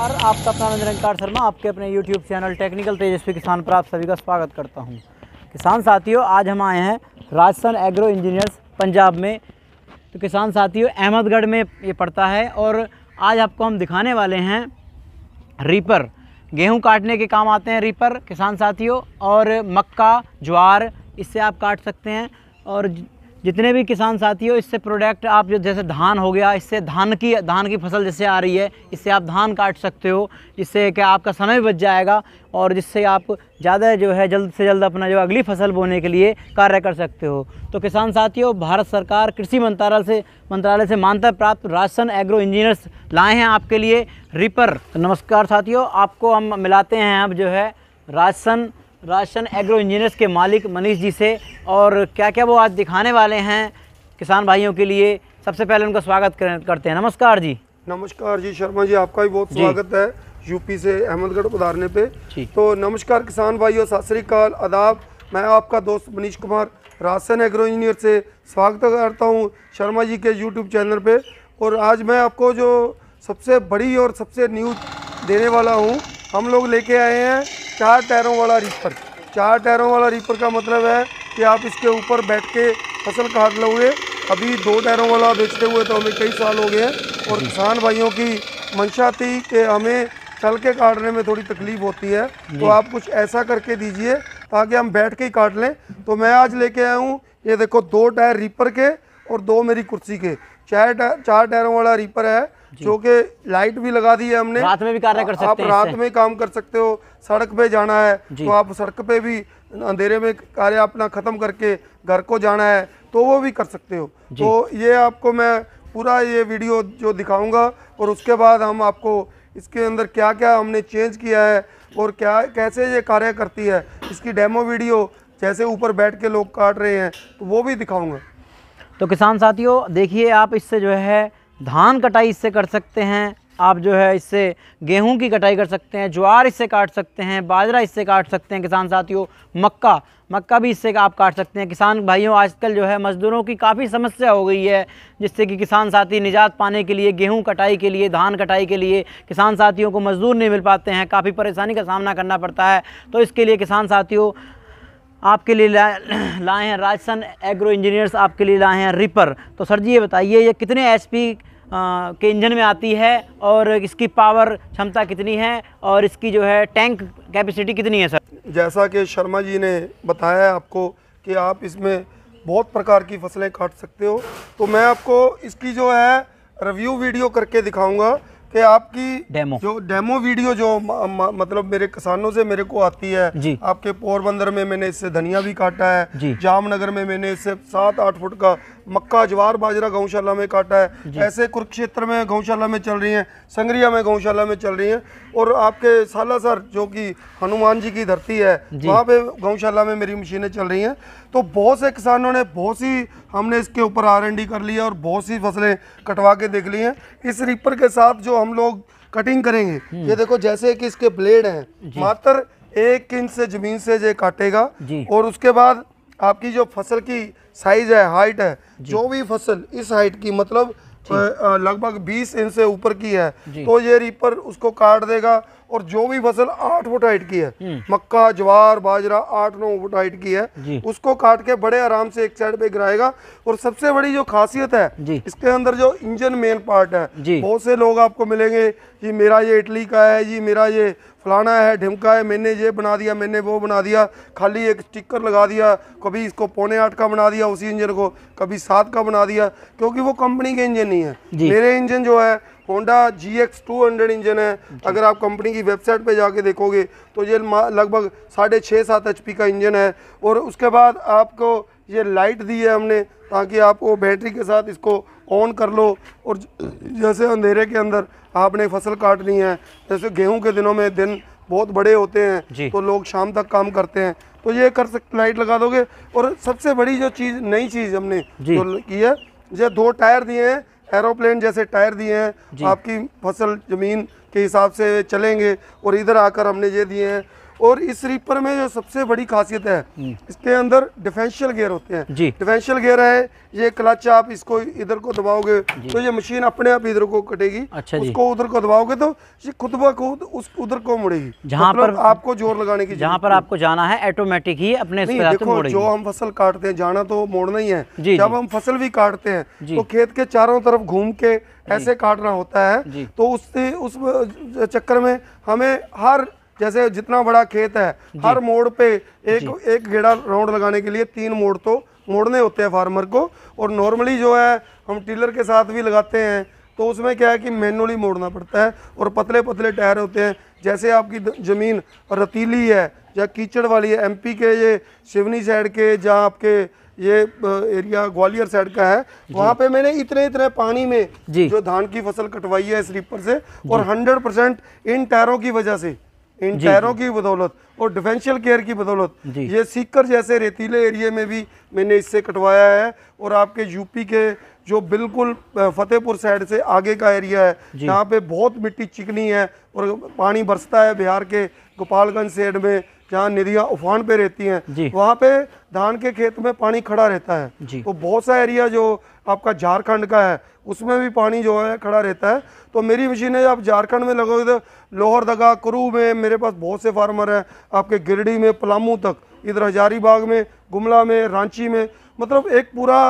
नमस्कार आपका अपना निरंकार शर्मा आपके अपने YouTube चैनल टेक्निकल तेजस्वी किसान पर आप सभी का स्वागत करता हूं किसान साथियों आज हम आए हैं राजस्थान एग्रो इंजीनियर्स पंजाब में तो किसान साथियों अहमदगढ़ में ये पड़ता है और आज आपको हम दिखाने वाले हैं रीपर गेहूँ काटने के काम आते हैं रीपर किसान साथियों और मक्का ज्वार इससे आप काट सकते हैं और जितने भी किसान साथी हो इससे प्रोडक्ट आप जो जैसे धान हो गया इससे धान की धान की फसल जैसे आ रही है इससे आप धान काट सकते हो जिससे कि आपका समय बच जाएगा और जिससे आप ज़्यादा जो है जल्द से जल्द अपना जो अगली फसल बोने के लिए कार्य कर सकते हो तो किसान साथियों भारत सरकार कृषि मंत्रालय से मंत्रालय से मान्यता प्राप्त राशन एग्रो इंजीनियर्स लाए हैं आपके लिए रिपर नमस्कार साथियों आपको हम मिलाते हैं अब जो है राशन राशन एग्रो इंजीनियर्स के मालिक मनीष जी से और क्या क्या वो आज दिखाने वाले हैं किसान भाइयों के लिए सबसे पहले उनका स्वागत करते हैं नमस्कार जी नमस्कार जी शर्मा जी आपका भी बहुत स्वागत है यूपी से अहमदगढ़ उधारने पे तो नमस्कार किसान भाइयों सत श्रीकाल आदाब मैं आपका दोस्त मनीष कुमार राशन एग्रो इंजीनियर से स्वागत करता हूँ शर्मा जी के यूट्यूब चैनल पर और आज मैं आपको जो सबसे बड़ी और सबसे न्यूज देने वाला हूँ हम लोग लेके आए हैं चार टायरों वाला रीपर चार टायरों वाला रीपर का मतलब है कि आप इसके ऊपर बैठ के फसल काट लोगे अभी दो टायरों वाला बेचते हुए तो हमें कई साल हो गए हैं और किसान भाइयों की मंशा थी कि हमें चल के काटने में थोड़ी तकलीफ होती है तो आप कुछ ऐसा करके दीजिए ताकि हम बैठ के ही काट लें तो मैं आज लेके आया हूँ ये देखो दो टायर रीपर के और दो मेरी कुर्सी के चार टायर चार टायरों वाला रीपर है जो कि लाइट भी लगा दी है हमने रात में भी कार्य कर सकते आप रात में काम कर सकते हो सड़क पे जाना है तो आप सड़क पे भी अंधेरे में कार्य अपना खत्म करके घर को जाना है तो वो भी कर सकते हो तो ये आपको मैं पूरा ये वीडियो जो दिखाऊंगा और उसके बाद हम आपको इसके अंदर क्या क्या हमने चेंज किया है और क्या कैसे ये कार्य करती है इसकी डेमो वीडियो जैसे ऊपर बैठ के लोग काट रहे हैं तो वो भी दिखाऊंगा तो किसान साथियों देखिए आप इससे जो है धान कटाई इससे कर सकते हैं आप जो है इससे गेहूं की कटाई कर सकते हैं ज्वार इससे काट सकते हैं बाजरा इससे काट सकते हैं किसान साथियों मक्का मक्का भी इससे आप काट सकते हैं किसान भाइयों आजकल जो है मज़दूरों की काफ़ी समस्या हो गई है जिससे कि किसान साथी निजात पाने के लिए गेहूं कटाई के लिए धान कटाई के लिए किसान साथियों को मज़दूर नहीं मिल पाते हैं काफ़ी परेशानी का सामना करना पड़ता है तो इसके लिए किसान साथियों आपके लिए लाए हैं राजसन एग्रो इंजीनियर्स आपके लिए लाए हैं रिपर तो सर जी ये बताइए ये कितने एच के इंजन में आती है और इसकी पावर क्षमता कितनी है और इसकी जो है टैंक कैपेसिटी कितनी है सर जैसा कि शर्मा जी ने बताया आपको कि आप इसमें बहुत प्रकार की फसलें काट सकते हो तो मैं आपको इसकी जो है रिव्यू वीडियो करके दिखाऊंगा कि आपकी डेमो जो डेमो वीडियो जो म, म, मतलब मेरे किसानों से मेरे को आती है जी आपके पोरबंदर में मैंने इससे धनिया भी काटा है जामनगर में मैंने इससे सात आठ फुट का मक्का ज्वार बाजरा गौशाला में काटा है ऐसे कुरुक्षेत्र में गौशाला में चल रही हैं संगरिया में गौशाला में चल रही हैं और आपके सालासर जो कि हनुमान जी की धरती है वहाँ पे गौशाला में मेरी मशीनें चल रही हैं तो बहुत से किसानों ने बहुत सी हमने इसके ऊपर आर कर ली है और बहुत सी फसलें कटवा के देख ली हैं इस रिपर के साथ जो हम लोग कटिंग करेंगे हम्म। ये देखो जैसे कि इसके ब्लेड हैं मात्र एक इंच से जमीन से ये काटेगा और उसके बाद आपकी जो फसल की साइज है हाइट है जो भी फसल इस हाइट की मतलब लगभग 20 इंच से ऊपर की है तो ये रीपर उसको काट देगा और जो भी फसल आठ फुट हाइट की है हम्म। मक्का ज्वार बाजरा आठ नौ फुट हाइट की है उसको काट के बड़े आराम से एक साइड पे गिराएगा और सबसे बड़ी जो खासियत है इसके अंदर जो इंजन मेन पार्ट है बहुत से लोग आपको मिलेंगे जी मेरा ये इटली का है जी मेरा ये फलाना है ढिमका है मैंने ये बना दिया मैंने वो बना दिया खाली एक स्टिकर लगा दिया कभी इसको पौने आठ का बना दिया उसी इंजन को कभी सात का बना दिया क्योंकि वो कंपनी के इंजन नहीं है मेरे इंजन जो है Honda G X two hundred engine है अगर आप कंपनी की वेबसाइट पे जाके देखोगे तो ये लगभग साढ़े छः सात एच का इंजन है और उसके बाद आपको ये लाइट दी है हमने ताकि आप वो बैटरी के साथ इसको ऑन कर लो और जैसे अंधेरे के अंदर आपने फसल काटनी है जैसे गेहूं के दिनों में दिन बहुत बड़े होते हैं तो लोग शाम तक काम करते हैं तो ये कर सकते लाइट लगा दोगे और सबसे बड़ी जो चीज़ नई चीज़ हमने जो की है ये दो टायर दिए हैं एरोप्लेन जैसे टायर दिए हैं आपकी फसल ज़मीन के हिसाब से चलेंगे और इधर आकर हमने ये दिए हैं और इस रीपर में जो सबसे बड़ी खासियत है हम्म। इसके अंदर डिफेंशियल गेयर होते हैं डिफेंशियल गेयर है ये क्लच आप इसको इधर को दबाओगे तो ये मशीन अपने आप इधर को कटेगी अच्छा उसको उधर को दबाओगे तो ये खुद ब खुद उस उधर को मुड़ेगी जहाँ मतलब पर आपको जोर लगाने की जहाँ पर आपको जाना है ऑटोमेटिक ही अपने देखो जो हम फसल काटते हैं जाना तो मोड़ना ही है जब हम फसल भी काटते हैं तो खेत के चारों तरफ घूम के ऐसे काटना होता है तो उससे उस चक्कर में हमें हर जैसे जितना बड़ा खेत है हर मोड़ पे एक एक घेड़ा राउंड लगाने के लिए तीन मोड़ तो मोड़ने होते हैं फार्मर को और नॉर्मली जो है हम टीलर के साथ भी लगाते हैं तो उसमें क्या है कि मैनुअली मोड़ना पड़ता है और पतले पतले टायर होते हैं जैसे आपकी ज़मीन रतीली है या कीचड़ वाली है एमपी के ये शिवनी साइड के जहाँ आपके ये एरिया ग्वालियर साइड का है वहाँ पे मैंने इतने इतने पानी में जो धान की फसल कटवाई है स्लीपर से और 100 परसेंट इन टायरों की वजह से इन टायरों की बदौलत और डिफेंशियल केयर की बदौलत ये सीकर जैसे रेतीले एरिए में भी मैंने इससे कटवाया है और आपके यूपी के जो बिल्कुल फतेहपुर साइड से आगे का एरिया है यहाँ पे बहुत मिट्टी चिकनी है और पानी बरसता है बिहार के गोपालगंज साइड में जहाँ निधिया उफान पे रहती हैं वहाँ पे धान के खेत में पानी खड़ा रहता है तो बहुत सा एरिया जो आपका झारखंड का है उसमें भी पानी जो है खड़ा रहता है तो मेरी है आप झारखंड में लगोगे तो लोहरदगा कुरू में मेरे पास बहुत से फार्मर हैं आपके गिरडी में पलामू तक इधर हजारीबाग में गुमला में रांची में मतलब एक पूरा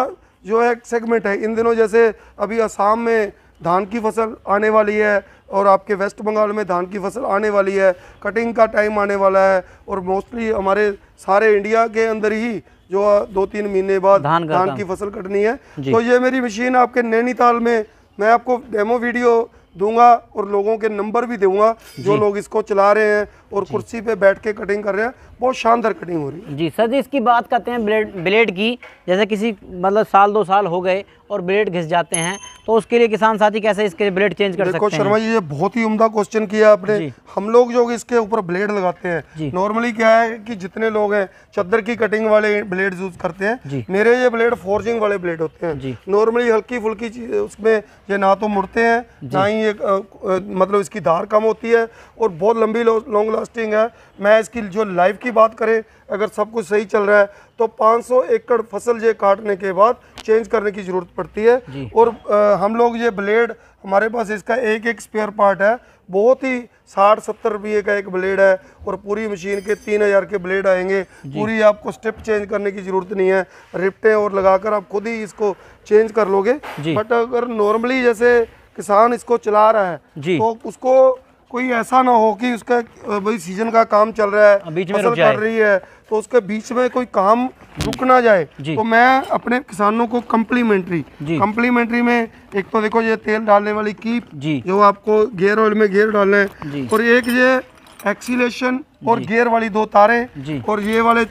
जो है सेगमेंट है इन दिनों जैसे अभी असम में धान की फसल आने वाली है और आपके वेस्ट बंगाल में धान की फसल आने वाली है कटिंग का टाइम आने वाला है और मोस्टली हमारे सारे इंडिया के अंदर ही जो दो तीन महीने बाद धान, धान की फसल कटनी है तो ये मेरी मशीन आपके नैनीताल में मैं आपको डेमो वीडियो दूंगा और लोगों के नंबर भी दूंगा जो लोग इसको चला रहे हैं और कुर्सी पे बैठ के कटिंग कर रहे हैं बहुत शानदार कटिंग हो रही है जी सर जी इसकी बात करते हैं ब्लेड ब्लेड की जैसे किसी मतलब साल दो साल हो गए और ब्लेड घिस जाते हैं तो उसके लिए किसान साथी कैसे इसके ब्लेड चेंज कर देखो सकते शर्मा जी ये बहुत ही उम्दा क्वेश्चन किया आपने हम लोग जो इसके ऊपर ब्लेड लगाते हैं नॉर्मली क्या है कि जितने लोग हैं चद्दर की कटिंग वाले ब्लेड यूज करते हैं मेरे ये ब्लेड फोर्जिंग वाले ब्लेड होते हैं नॉर्मली हल्की फुल्की उसमें ये ना तो मुड़ते हैं ना ही ये मतलब इसकी धार कम होती है और बहुत लंबी लॉन्ग हार्वेस्टिंग है मैं इसकी जो लाइफ की बात करें अगर सब कुछ सही चल रहा है तो 500 एकड़ फसल ये काटने के बाद चेंज करने की ज़रूरत पड़ती है और आ, हम लोग ये ब्लेड हमारे पास इसका एक एक स्पेयर पार्ट है बहुत ही साठ सत्तर रुपये का एक ब्लेड है और पूरी मशीन के तीन हज़ार के ब्लेड आएंगे पूरी आपको स्टेप चेंज करने की ज़रूरत नहीं है रिप्टें और लगाकर आप खुद ही इसको चेंज कर लोगे बट अगर नॉर्मली जैसे किसान इसको चला रहा है तो उसको कोई ऐसा ना हो कि उसका भाई सीजन का काम चल रहा है बीच में रुक रही है तो उसके बीच में कोई काम रुक ना जाए तो मैं अपने किसानों को कम्प्लीमेंट्री कम्प्लीमेंट्री में एक तो देखो ये तेल डालने वाली कीप जो आपको गेयर ऑयल में गेयर डालना है और एक ये एक्सीलेशन और गेयर वाली दो तारे और ये वाले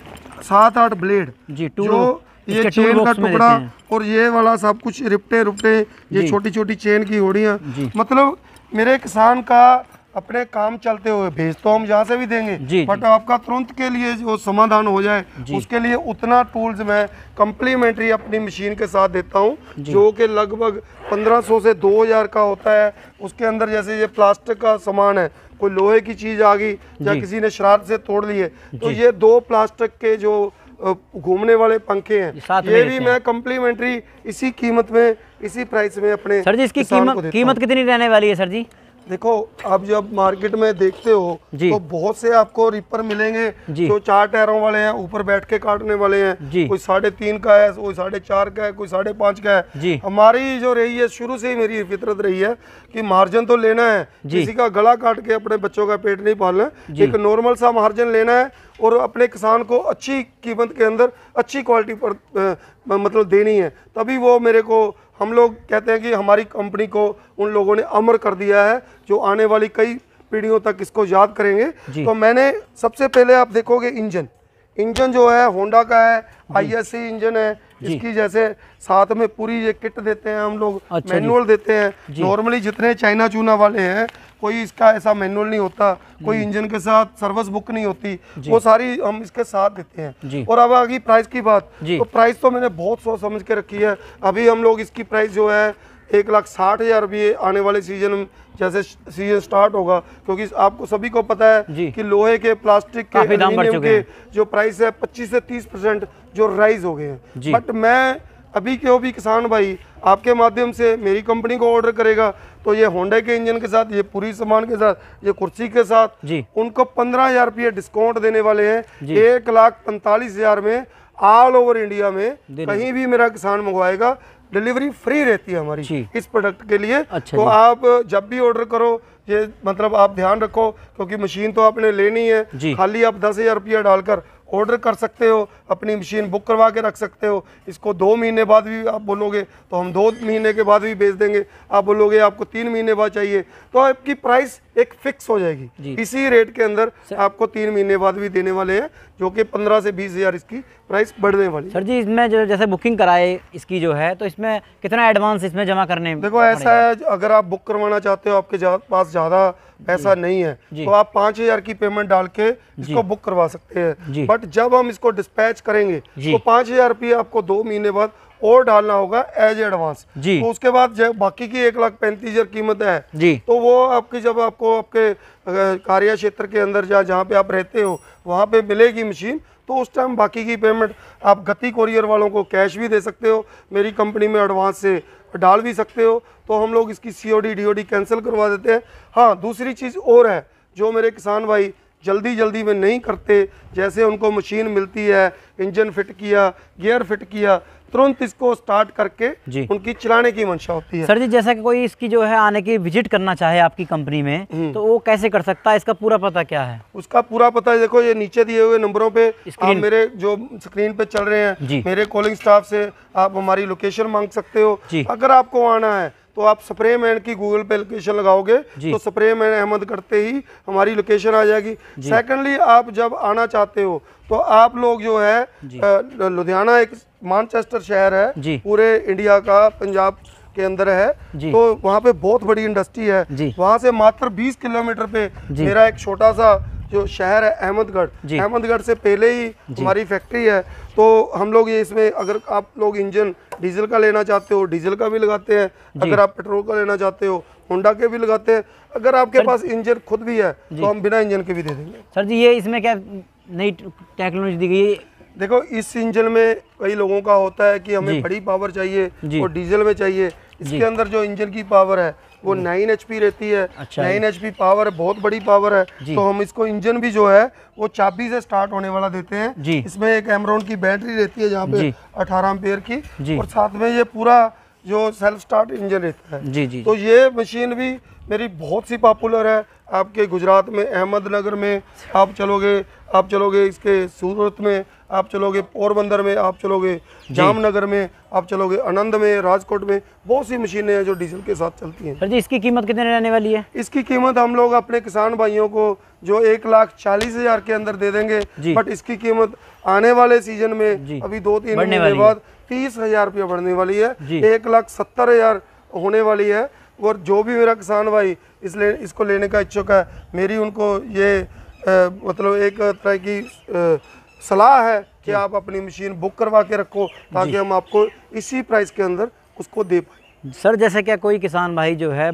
सात आठ ब्लेड जो ये चेन का टुकड़ा और ये वाला सब कुछ रिपटे रुपटे ये छोटी छोटी चेन की होड़ियाँ मतलब मेरे किसान का अपने काम चलते हुए भेज तो हम यहाँ से भी देंगे जी, बट आपका तुरंत के लिए जो समाधान हो जाए उसके लिए उतना टूल्स मैं कम्प्लीमेंट्री अपनी मशीन के साथ देता हूँ जो कि लगभग 1500 से 2000 का होता है उसके अंदर जैसे ये प्लास्टिक का सामान है कोई लोहे की चीज़ आ गई या किसी ने शरार से तोड़ लिए तो ये दो प्लास्टिक के जो घूमने वाले पंखे हैं ये भी मैं कम्प्लीमेंट्री इसी कीमत में इसी प्राइस में अपने सर जी इसकी कीमत कीमत कितनी रहने वाली है सर जी देखो आप जब मार्केट में देखते हो तो बहुत से आपको रिपर मिलेंगे जो चार टायरों वाले हैं ऊपर बैठ के काटने वाले हैं कोई साढ़े तीन का है कोई साढ़े चार का है कोई साढ़े पांच का है हमारी जो रही है शुरू से ही मेरी फितरत रही है कि मार्जिन तो लेना है किसी का गला काट के अपने बच्चों का पेट नहीं पालना एक नॉर्मल सा मार्जिन लेना है और अपने किसान को अच्छी कीमत के अंदर अच्छी क्वालिटी पर मतलब देनी है तभी वो मेरे को हम लोग कहते हैं कि हमारी कंपनी को उन लोगों ने अमर कर दिया है जो आने वाली कई पीढ़ियों तक इसको याद करेंगे तो मैंने सबसे पहले आप देखोगे इंजन इंजन जो है होंडा का है आईएससी इंजन है इसकी जैसे साथ में पूरी ये किट देते हैं हम लोग अच्छा मैनुअल देते हैं नॉर्मली जितने चाइना चूना वाले हैं कोई इसका ऐसा मैनुअल नहीं होता कोई इंजन हम्म। के साथ सर्विस बुक नहीं होती वो सारी हम इसके साथ देते हैं और अब आगे प्राइस की बात तो प्राइस तो मैंने बहुत सोच समझ के रखी है अभी हम लोग इसकी प्राइस जो है एक लाख साठ हज़ार रुपये आने वाले सीजन जैसे सीजन स्टार्ट होगा क्योंकि आपको सभी को पता है कि लोहे के प्लास्टिक के, के जो प्राइस है 25 से 30 परसेंट जो राइज हो गए हैं बट मैं अभी क्यों भी किसान भाई आपके माध्यम से मेरी कंपनी को ऑर्डर करेगा तो ये होंडा के इंजन के साथ ये पूरी सामान के साथ ये कुर्सी के साथ जी उनको पंद्रह हजार रुपये डिस्काउंट देने वाले हैं एक लाख पैंतालीस हजार में ऑल ओवर इंडिया में कहीं भी मेरा किसान मंगवाएगा डिलीवरी फ्री रहती है हमारी इस प्रोडक्ट के लिए अच्छा तो आप जब भी ऑर्डर करो ये मतलब आप ध्यान रखो क्योंकि मशीन तो आपने लेनी है खाली आप दस हजार रुपया डालकर ऑर्डर कर सकते हो अपनी मशीन बुक करवा के रख सकते हो इसको दो महीने बाद भी आप बोलोगे तो हम दो महीने के बाद भी भेज देंगे आप बोलोगे आपको तीन महीने बाद चाहिए तो आपकी प्राइस एक फिक्स हो जाएगी इसी रेट के अंदर आपको तीन महीने बाद भी देने वाले हैं जो कि पंद्रह से बीस हज़ार इसकी प्राइस बढ़ने वाली सर जी इसमें जो जैसे बुकिंग कराए इसकी जो है तो इसमें कितना एडवांस इसमें जमा करने देखो ऐसा है अगर आप बुक करवाना चाहते हो आपके पास ज़्यादा ऐसा नहीं है तो आप पांच हजार की पेमेंट डाल के इसको बुक करवा सकते हैं बट जब हम इसको डिस्पैच करेंगे तो पांच हजार रुपये आपको दो महीने बाद और डालना होगा एज एडवांस तो उसके बाद जब बाकी की एक लाख पैंतीस हजार कीमत है जी तो वो आपकी जब आपको आपके कार्य क्षेत्र के अंदर जहाँ जहाँ पे आप रहते हो वहाँ पे मिलेगी मशीन तो उस टाइम बाकी की पेमेंट आप गति कोरियर वालों को कैश भी दे सकते हो मेरी कंपनी में एडवांस से डाल भी सकते हो तो हम लोग इसकी सी ओ डी कैंसिल करवा देते हैं हाँ दूसरी चीज़ और है जो मेरे किसान भाई जल्दी जल्दी में नहीं करते जैसे उनको मशीन मिलती है इंजन फिट किया गियर फिट किया तुरंत इसको स्टार्ट करके उनकी चलाने की मंशा होती है सर जी जैसा कि कोई इसकी जो है आने की विजिट करना चाहे आपकी कंपनी में हम्म। तो वो कैसे कर सकता है इसका पूरा पता क्या है उसका पूरा पता देखो ये नीचे दिए हुए नंबरों पे आप मेरे जो स्क्रीन पे चल रहे हैं मेरे कॉलिंग स्टाफ से आप हमारी लोकेशन मांग सकते हो अगर आपको आना है तो आप स्प्रे मैन की गूगल पे लोकेशन लगाओगे तो स्प्रे मैन अहमद करते ही हमारी लोकेशन आ जाएगी सेकेंडली आप जब आना चाहते हो तो आप लोग जो है लुधियाना एक मानचेस्टर शहर है पूरे इंडिया का पंजाब के अंदर है तो वहाँ पे बहुत बड़ी इंडस्ट्री है वहाँ से मात्र 20 किलोमीटर पे मेरा एक छोटा सा जो शहर है अहमदगढ़ अहमदगढ़ से पहले ही हमारी फैक्ट्री है तो हम लोग ये इसमें अगर आप लोग इंजन डीजल का लेना चाहते हो डीजल का भी लगाते हैं अगर आप पेट्रोल का लेना चाहते हो होंडा के भी लगाते हैं अगर आपके पास इंजन खुद भी है तो हम बिना इंजन के भी दे देंगे सर जी ये इसमें क्या नई टेक्नोलॉजी दी गई है देखो इस इंजन में कई लोगों का होता है कि हमें बड़ी पावर चाहिए और डीजल में चाहिए इसके अंदर जो इंजन की पावर है वो नाइन हम्म। एच रहती है नाइन एच पावर है बहुत बड़ी पावर है तो हम इसको इंजन भी जो है वो चाबी से स्टार्ट होने वाला देते हैं इसमें एक एमरोन की बैटरी रहती है जहाँ पे अठारह एम्पेयर की और साथ में ये पूरा जो सेल्फ स्टार्ट इंजन रहता है जी जी तो ये मशीन भी मेरी बहुत सी पॉपुलर है आपके गुजरात में अहमदनगर में आप चलोगे आप चलोगे इसके सूरत में आप चलोगे पोरबंदर में आप चलोगे जामनगर में आप चलोगे आनंद में राजकोट में बहुत सी मशीनें हैं जो डीजल के साथ चलती हैं जी इसकी कीमत कितने रहने वाली है इसकी कीमत हम लोग अपने किसान भाइयों को जो एक लाख चालीस हजार के अंदर दे देंगे बट इसकी कीमत आने वाले सीजन में अभी दो तीन महीने बाद तीस हजार रुपया बढ़ने वाली है एक लाख सत्तर हजार होने वाली है और जो भी मेरा किसान भाई इस ले, इसको लेने का इच्छुक है मेरी उनको ये आ, मतलब एक तरह की सलाह है कि आप अपनी मशीन बुक करवा के रखो ताकि हम आपको इसी प्राइस के अंदर उसको दे पाए सर जैसे क्या कोई किसान भाई जो है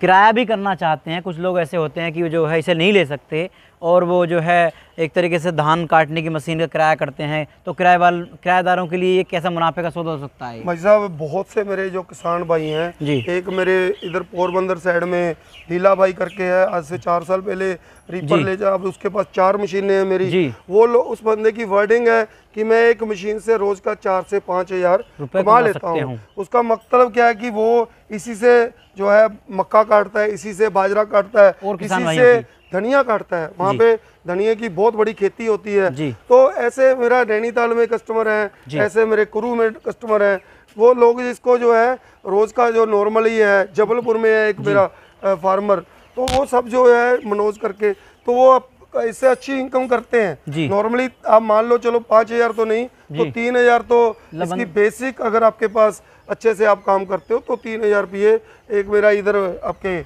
किराया भी करना चाहते हैं कुछ लोग ऐसे होते हैं कि जो है इसे नहीं ले सकते और वो जो है एक तरीके से धान काटने की मशीन का किराया करते हैं तो किराए वाल किराएदारों के लिए ये कैसा मुनाफे का सौदा हो सकता है भाई साहब बहुत से मेरे जो किसान भाई हैं जी एक मेरे इधर पोरबंदर साइड में लीला भाई करके है आज से चार साल पहले रिपोर्ट ले जा अब उसके पास चार मशीनें हैं मेरी जी वो उस बंदे की वर्डिंग है कि मैं एक मशीन से रोज का चार से पाँच हजार कमा लेता हूँ उसका मतलब क्या है कि वो इसी से जो है मक्का काटता है इसी से बाजरा काटता है और इसी से धनिया काटता है वहाँ पे धनिया की बहुत बड़ी खेती होती है तो ऐसे मेरा नैनीताल में कस्टमर है ऐसे मेरे कुरू में कस्टमर है वो लोग जिसको जो है रोज का जो नॉर्मली है जबलपुर में है एक मेरा फार्मर तो वो सब जो है मनोज करके तो वो आप इससे अच्छी इनकम करते हैं नॉर्मली आप मान लो चलो पाँच हजार तो नहीं तो तीन हजार तो इसकी बेसिक अगर आपके पास अच्छे से आप काम करते हो तो तीन हजार रुपये एक मेरा इधर आपके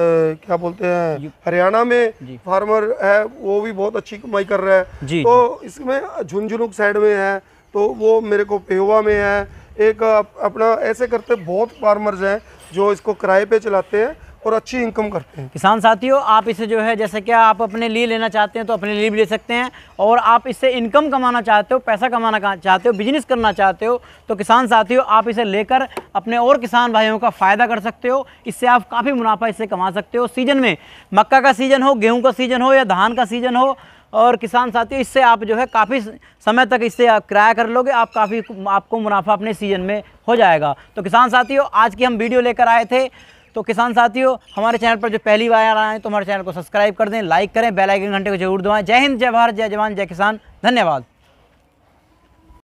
क्या बोलते हैं हरियाणा में फार्मर है वो भी बहुत अच्छी कमाई कर रहा है तो इसमें झुंझुनू साइड में है तो वो मेरे को पेहवा में है एक अपना ऐसे करते बहुत फार्मर्स हैं जो इसको किराए पे चलाते हैं और अच्छी इनकम करते हैं किसान साथियों आप इसे जो है जैसे कि आप अपने लिए लेना चाहते हैं तो अपने लिए भी ले सकते हैं और आप इससे इनकम कमाना चाहते हो पैसा कमाना चाहते हो बिजनेस करना चाहते हो तो किसान साथियों आप इसे लेकर अपने और किसान भाइयों का फ़ायदा कर सकते हो इससे आप काफ़ी मुनाफा इससे कमा सकते हो सीजन में मक्का का सीज़न हो गेहूँ का सीज़न हो या धान का सीज़न हो और किसान साथियों इससे आप जो है काफ़ी समय तक इससे आप किराया कर लोगे आप काफ़ी आपको मुनाफा अपने सीजन में हो जाएगा तो किसान साथियों आज की हम वीडियो लेकर आए थे तो किसान साथियों हमारे चैनल पर जो पहली बार आए हैं तो हमारे चैनल को सब्सक्राइब कर दें लाइक करें बेल आइकन घंटे को जरूर दबाएं जय हिंद जय भारत जय जवान जय किसान धन्यवाद